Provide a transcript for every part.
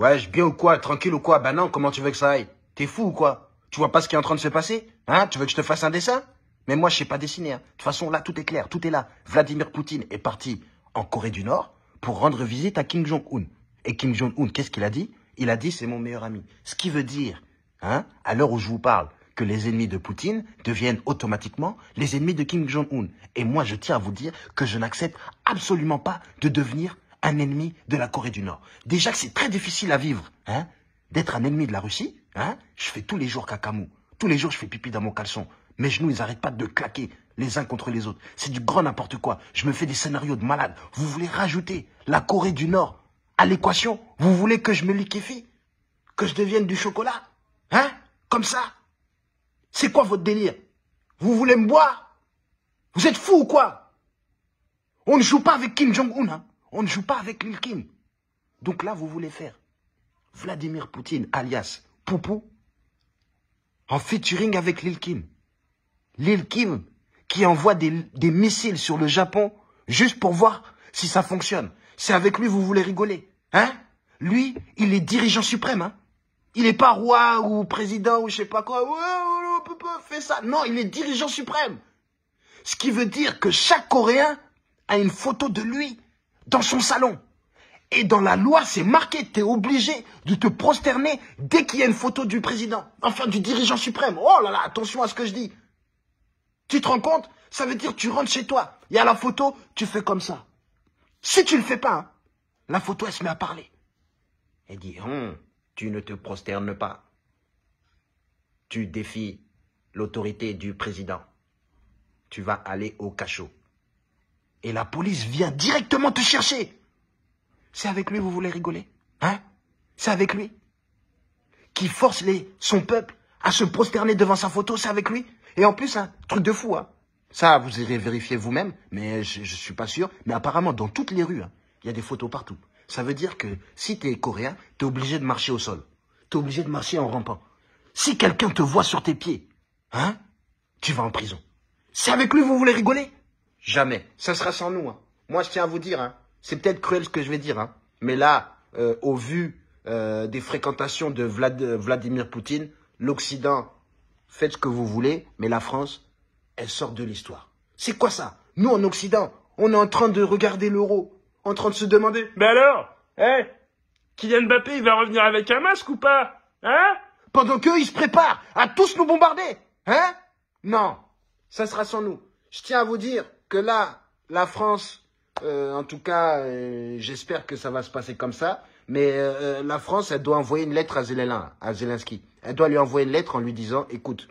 Ouais, bien ou quoi Tranquille ou quoi Ben non, comment tu veux que ça aille T'es fou ou quoi Tu vois pas ce qui est en train de se passer Hein Tu veux que je te fasse un dessin Mais moi, je sais pas dessiner. Hein. De toute façon, là, tout est clair, tout est là. Vladimir Poutine est parti en Corée du Nord pour rendre visite à Kim Jong-un. Et Kim Jong-un, qu'est-ce qu'il a dit Il a dit, c'est mon meilleur ami. Ce qui veut dire, hein, à l'heure où je vous parle, que les ennemis de Poutine deviennent automatiquement les ennemis de Kim Jong-un. Et moi, je tiens à vous dire que je n'accepte absolument pas de devenir un ennemi de la Corée du Nord. Déjà que c'est très difficile à vivre, hein, d'être un ennemi de la Russie. Hein. Je fais tous les jours cacamou. Tous les jours, je fais pipi dans mon caleçon. Mes genoux, ils n'arrêtent pas de claquer les uns contre les autres. C'est du grand n'importe quoi. Je me fais des scénarios de malade. Vous voulez rajouter la Corée du Nord à l'équation Vous voulez que je me liquéfie Que je devienne du chocolat Hein Comme ça C'est quoi votre délire Vous voulez me boire Vous êtes fou ou quoi On ne joue pas avec Kim Jong-un. Hein on ne joue pas avec Lil' Kim. Donc là, vous voulez faire Vladimir Poutine, alias Poupou, en featuring avec Lil' Kim. Lil' Kim qui envoie des, missiles sur le Japon juste pour voir si ça fonctionne. C'est avec lui vous voulez rigoler. Hein Lui, il est dirigeant suprême. Hein il n'est pas roi ou président ou je sais pas quoi. Ouais, fais ça. Non, il est dirigeant suprême. Ce qui veut dire que chaque Coréen a une photo de lui dans son salon. Et dans la loi, c'est marqué, tu es obligé de te prosterner dès qu'il y a une photo du président, enfin du dirigeant suprême. Oh là là, attention à ce que je dis. Tu te rends compte Ça veut dire tu rentres chez toi, il y a la photo, tu fais comme ça. Si tu ne le fais pas, hein, la photo, elle se met à parler. Elle dit, hum, tu ne te prosternes pas. Tu défies l'autorité du président. Tu vas aller au cachot et la police vient directement te chercher. C'est avec lui vous voulez rigoler Hein C'est avec lui Qui force les, son peuple à se prosterner devant sa photo, c'est avec lui Et en plus, un truc de fou, hein Ça, vous irez vérifier vous-même, mais je ne suis pas sûr. Mais apparemment, dans toutes les rues, hein, il y a des photos partout. Ça veut dire que si tu es coréen, tu es obligé de marcher au sol. Tu es obligé de marcher en rampant. Si quelqu'un te voit sur tes pieds, hein, tu vas en prison. C'est avec lui vous voulez rigoler Jamais. Ça sera sans nous. Hein. Moi, je tiens à vous dire, hein. c'est peut-être cruel ce que je vais dire, hein. mais là, euh, au vu euh, des fréquentations de Vladimir Poutine, l'Occident, faites ce que vous voulez, mais la France, elle sort de l'histoire. C'est quoi ça Nous, en Occident, on est en train de regarder l'euro, en train de se demander, mais alors, eh, Kylian Mbappé, il va revenir avec un masque ou pas Hein Pendant qu'eux, ils se préparent à tous nous bombarder. Hein Non, ça sera sans nous. Je tiens à vous dire, que là, la France, euh, en tout cas, euh, j'espère que ça va se passer comme ça, mais euh, la France, elle doit envoyer une lettre à, à Zelensky. Elle doit lui envoyer une lettre en lui disant, écoute,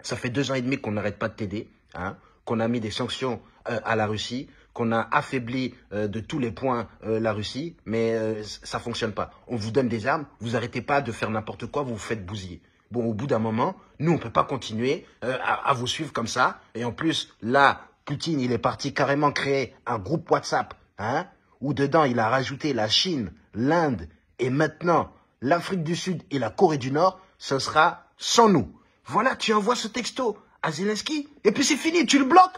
ça fait deux ans et demi qu'on n'arrête pas de t'aider, hein, qu'on a mis des sanctions à la Russie, qu'on a affaibli de tous les points la Russie, mais ça ne fonctionne pas. On vous donne des armes, vous arrêtez pas de faire n'importe quoi, vous vous faites bousiller. Bon, au bout d'un moment, nous, on ne peut pas continuer à, vous suivre comme ça. Et en plus, là, Poutine, il est parti carrément créer un groupe WhatsApp, hein, où dedans, il a rajouté la Chine, l'Inde, et maintenant, l'Afrique du Sud et la Corée du Nord, ce sera sans nous. Voilà, tu envoies ce texto à Zelensky, et puis c'est fini, tu le bloques.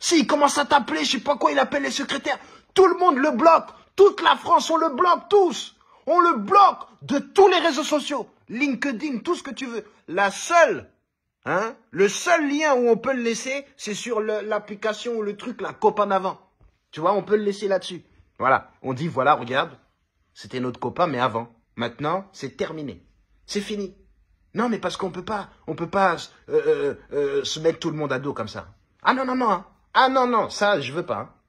S'il commence à t'appeler, je sais pas quoi, il appelle les secrétaires, tout le monde le bloque, toute la France, on le bloque, tous. On le bloque de tous les réseaux sociaux, LinkedIn, tout ce que tu veux. La seule Hein? le seul lien où on peut le laisser, c'est sur l'application ou le truc, la copain avant. Tu vois, on peut le laisser là-dessus. Voilà, on dit, voilà, regarde, c'était notre copain, mais avant. Maintenant, c'est terminé. C'est fini. Non, mais parce qu'on peut pas, on peut pas euh, euh, euh, se mettre tout le monde à dos comme ça. Ah non, non, non. Hein. Ah non, non, ça, je veux pas. Hein.